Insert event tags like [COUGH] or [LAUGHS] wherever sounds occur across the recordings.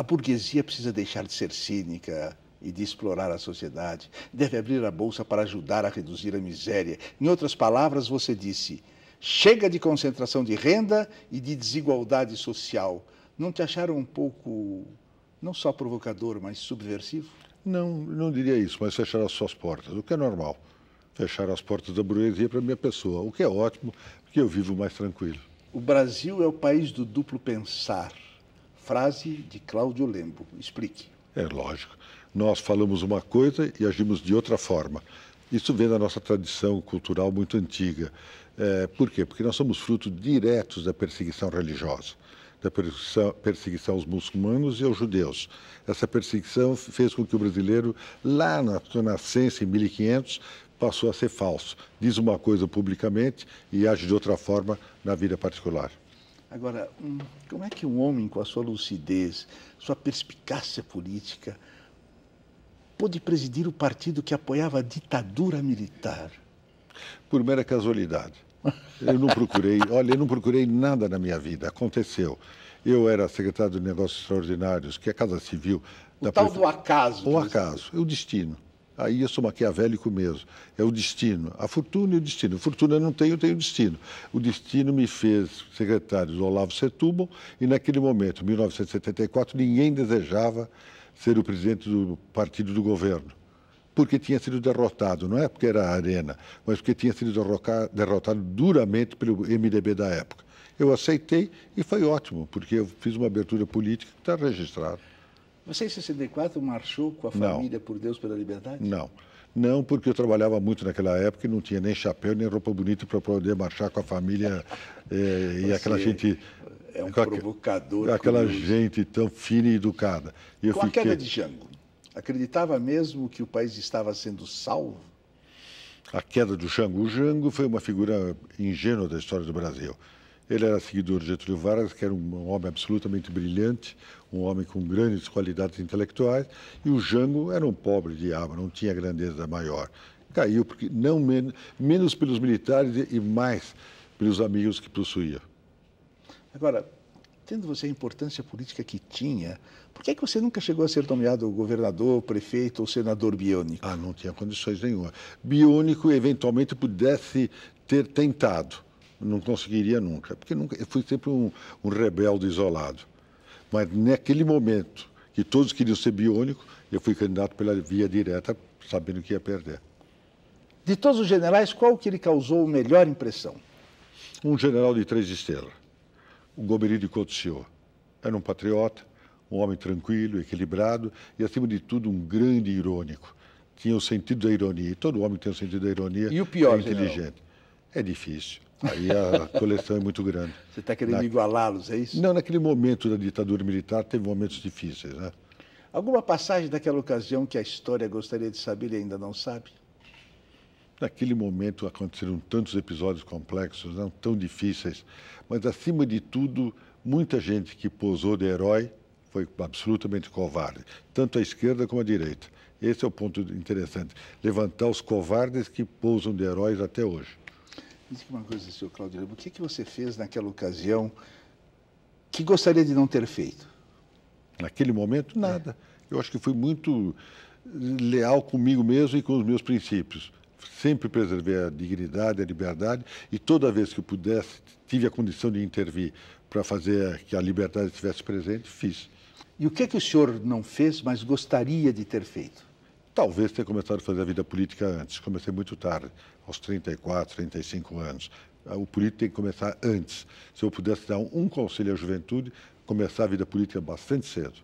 A burguesia precisa deixar de ser cínica e de explorar a sociedade. Deve abrir a bolsa para ajudar a reduzir a miséria. Em outras palavras, você disse: chega de concentração de renda e de desigualdade social. Não te acharam um pouco, não só provocador, mas subversivo? Não, não diria isso, mas fecharam as suas portas, o que é normal. Fecharam as portas da burguesia para a minha pessoa, o que é ótimo, porque eu vivo mais tranquilo. O Brasil é o país do duplo pensar frase de Cláudio Lembo. Explique. É lógico. Nós falamos uma coisa e agimos de outra forma. Isso vem da nossa tradição cultural muito antiga. É, por quê? Porque nós somos fruto diretos da perseguição religiosa, da perseguição, perseguição aos muçulmanos e aos judeus. Essa perseguição fez com que o brasileiro, lá na sua nascença, em 1500, passou a ser falso. Diz uma coisa publicamente e age de outra forma na vida particular. Agora, hum, como é que um homem com a sua lucidez, sua perspicácia política, pôde presidir o partido que apoiava a ditadura militar? Por mera casualidade. Eu não procurei, [LAUGHS] olha, eu não procurei nada na minha vida, aconteceu. Eu era secretário de Negócios Extraordinários, que é a Casa Civil. O tal prefe... do acaso. O acaso, é o destino. Aí eu sou maquiavélico mesmo. É o destino. A fortuna e o destino. A fortuna eu não tenho, eu tenho destino. O destino me fez secretário do Olavo Setúbal e naquele momento, 1974, ninguém desejava ser o presidente do partido do governo porque tinha sido derrotado, não é porque era a arena, mas porque tinha sido derrotado duramente pelo MDB da época. Eu aceitei e foi ótimo, porque eu fiz uma abertura política que está registrada. Você em 64 marchou com a família não. por Deus pela liberdade? Não. Não, porque eu trabalhava muito naquela época e não tinha nem chapéu nem roupa bonita para poder marchar com a família é, [LAUGHS] e aquela gente. É um provocador. Aquela curioso. gente tão fina e educada. E eu com fiquei... a queda de Jango, acreditava mesmo que o país estava sendo salvo? A queda do Jango. O Jango foi uma figura ingênua da história do Brasil. Ele era seguidor de Getúlio Vargas, que era um homem absolutamente brilhante, um homem com grandes qualidades intelectuais, e o Jango era um pobre diabo, não tinha grandeza maior. Caiu porque não men menos pelos militares e mais pelos amigos que possuía. Agora, tendo você a importância política que tinha, por que, é que você nunca chegou a ser nomeado governador, prefeito ou senador biônico? Ah, não tinha condições nenhuma. Biônico eventualmente pudesse ter tentado não conseguiria nunca, porque nunca, eu fui sempre um, um rebelde isolado. Mas naquele momento que todos queriam ser biônico, eu fui candidato pela via direta, sabendo que ia perder. De todos os generais, qual que lhe causou a melhor impressão? Um general de três estrelas, o Gomerito de Cotissiot. Era um patriota, um homem tranquilo, equilibrado e, acima de tudo, um grande irônico. Tinha o sentido da ironia, e todo homem tem o sentido da ironia. E o pior, é inteligente. General? É difícil. Aí a coleção é muito grande. Você está querendo Na... igualá-los, é isso? Não, naquele momento da ditadura militar teve momentos difíceis, né? Alguma passagem daquela ocasião que a história gostaria de saber e ainda não sabe? Naquele momento aconteceram tantos episódios complexos, não tão difíceis, mas acima de tudo, muita gente que posou de herói foi absolutamente covarde, tanto a esquerda como a direita. Esse é o ponto interessante, levantar os covardes que pousam de heróis até hoje. Diz diga uma coisa, senhor Claudio o que, que você fez naquela ocasião que gostaria de não ter feito? Naquele momento, nada. É. Eu acho que fui muito eh, leal comigo mesmo e com os meus princípios. Sempre preservei a dignidade, a liberdade e toda vez que eu pudesse, tive a condição de intervir para fazer que a liberdade estivesse presente, fiz. E o que que o senhor não fez, mas gostaria de ter feito? Talvez tenha começado a fazer a vida política antes. Comecei muito tarde, aos 34, 35 anos. Ah, o político tem que começar antes. Se eu pudesse dar um conselho à juventude, começar a vida política bastante cedo.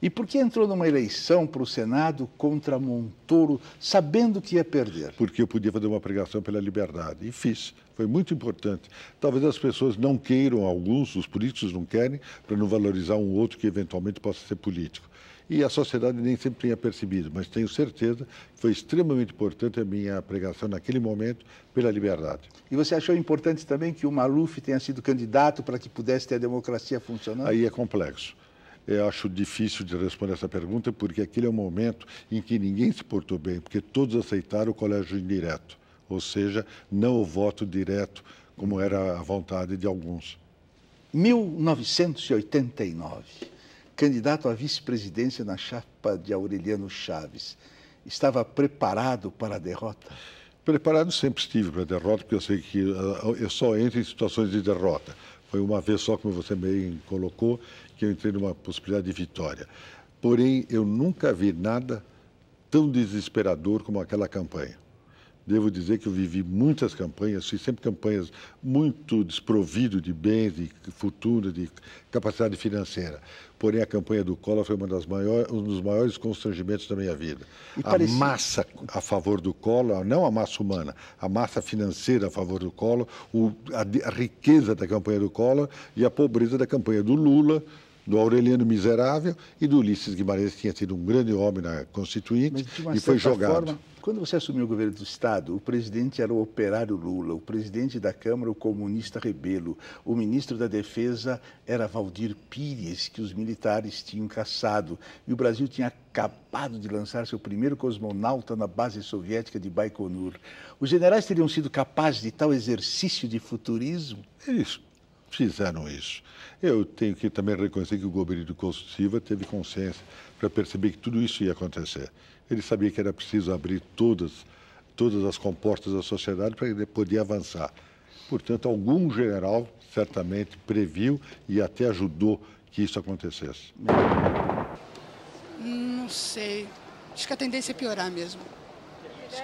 E por que entrou numa eleição para o Senado contra Montoro, sabendo que ia perder? Porque eu podia fazer uma pregação pela liberdade. E fiz. Foi muito importante. Talvez as pessoas não queiram, alguns, os políticos não querem, para não valorizar um outro que eventualmente possa ser político. E a sociedade nem sempre tenha percebido, mas tenho certeza que foi extremamente importante a minha pregação naquele momento pela liberdade. E você achou importante também que o Maluf tenha sido candidato para que pudesse ter a democracia funcionando? Aí é complexo eu acho difícil de responder essa pergunta, porque aquele é um momento em que ninguém se portou bem, porque todos aceitaram o colégio indireto, ou seja, não o voto direto, como era a vontade de alguns. 1989, candidato à vice-presidência na chapa de Aureliano Chaves, estava preparado para a derrota? Preparado sempre estive para a derrota, porque eu sei que eh, eu só entro em situações de derrota. Foi uma vez só, como você bem colocou, que eu entrei numa possibilidade de vitória. Porém, eu nunca vi nada tão desesperador como aquela campanha. Devo dizer que eu vivi muitas campanhas, fiz sempre campanhas muito desprovido de bens, de futuro, de capacidade financeira. Porém, a campanha do Collor foi uma das maiores, um dos maiores constrangimentos da minha vida. E a parecia... massa a favor do Collor, não a massa humana, a massa financeira a favor do Collor, o, a, a riqueza da campanha do Collor e a pobreza da campanha do Lula, do Aureliano Miserável e do Ulisses Guimarães, que tinha sido um grande homem na Constituinte e foi jogado. Forma, quando você assumiu o governo do Estado, o presidente era o operário Lula, o presidente da Câmara, o comunista Rebelo, o ministro da Defesa era Valdir Pires, que os militares tinham caçado, e o Brasil tinha acabado de lançar seu primeiro cosmonauta na base soviética de Baikonur. Os generais teriam sido capazes de tal exercício de futurismo? É isso fizeram isso. Eu tenho que também reconhecer que o governo do teve consciência para perceber que tudo isso ia acontecer. Ele sabia que era preciso abrir todas, todas as comportas da sociedade para ele poder avançar. Portanto, algum general certamente previu e até ajudou que isso acontecesse. Não sei. Acho que a tendência é piorar mesmo.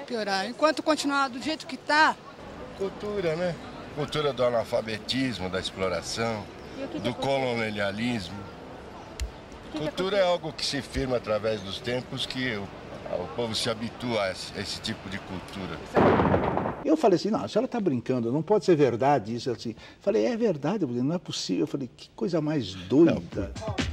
Piorar. Enquanto continuar do jeito que está. Cultura, né? cultura do analfabetismo, da exploração, que do que colonialismo. Que cultura é algo que se firma através dos tempos que o, o povo se habitua a esse, a esse, tipo de cultura. Eu falei assim, não, a senhora está brincando, não pode ser verdade isso. Assim. Falei, é verdade, não é possível. Eu falei, que coisa mais doida. Não.